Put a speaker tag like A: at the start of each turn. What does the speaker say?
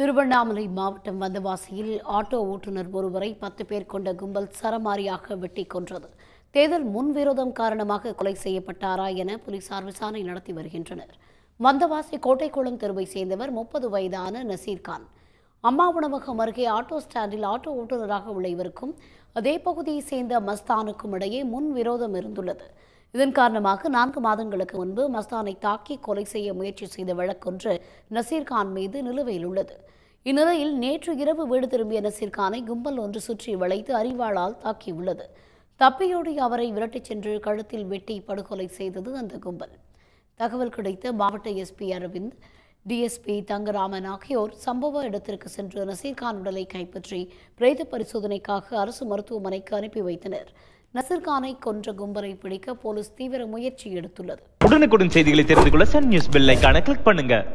A: திருவண்ணாமலை மாவட்டம் வந்தவாசியில் ஆட்டோ ஓட்டுநர் ஒருவரை பத்து பேர் கொண்ட கும்பல் சரமாரியாக வெட்டி கொன்றது தேர்தல் முன்விரோதம் காரணமாக கொலை செய்யப்பட்டாரா என போலீசார் விசாரணை நடத்தி வருகின்றனர் வந்தவாசி கோட்டைக்குளம் தெருவை சேர்ந்தவர் முப்பது வயதான நசீர்கான் அம்மா உணவகம் அருகே ஆட்டோ ஸ்டாண்டில் ஆட்டோ ஓட்டுநராக உள்ள இவருக்கும் அதே பகுதியை சேர்ந்த மஸ்தானுக்கும் இடையே முன்விரோதம் இருந்துள்ளது இதன் காரணமாக நான்கு மாதங்களுக்கு முன்பு மஸ்தானை தாக்கி கொலை செய்ய முயற்சி செய்த வழக்கொன்று நசீர்கான் மீது நிலுவையில் உள்ளது இந்நிலையில் நேற்று இரவு வீடு திரும்பிய நசீர்கானை கும்பல் ஒன்று சுற்றி வளைத்து அறிவாளால் தாக்கியுள்ளது தப்பியோடி அவரை விரட்டிச் சென்று கழுத்தில் வெட்டி படுகொலை செய்தது அந்த கும்பல் தகவல் கிடைத்த மாவட்ட எஸ்பி அரவிந்த் டிஎஸ்பி தங்கராமன் ஆகியோர் சம்பவ இடத்திற்கு சென்று நசீர்கான் உடலை கைப்பற்றி பிரேத பரிசோதனைக்காக அரசு மருத்துவமனைக்கு அனுப்பி வைத்தனர் நசீர்கானை கொன்ற கும்பரை பிடிக்க போலீஸ் தீவிர முயற்சி எடுத்துள்ளது
B: உடனுக்குடன் செய்திகளை தெரிந்து கொள்ள சன் நியூஸ் பெல்லைக்கான கிளிக் பண்ணுங்க